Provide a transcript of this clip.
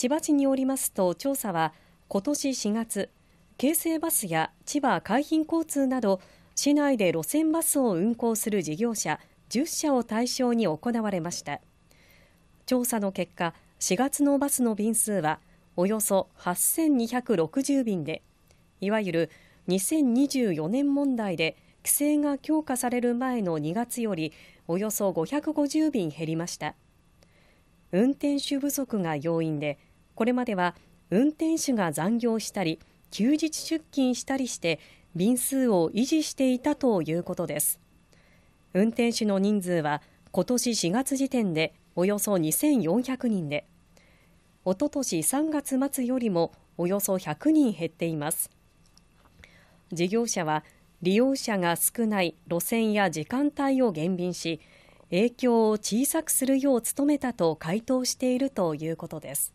千葉市によりますと調査は今年4月京成バスや千葉海浜交通など市内で路線バスを運行する事業者10社を対象に行われました調査の結果4月のバスの便数はおよそ8260便でいわゆる2024年問題で規制が強化される前の2月よりおよそ550便減りました運転手不足が要因でこれまでは運転手が残業したり休日出勤したりして便数を維持していたということです運転手の人数は今年4月時点でおよそ2400人でおととし3月末よりもおよそ100人減っています事業者は利用者が少ない路線や時間帯を減便し影響を小さくするよう努めたと回答しているということです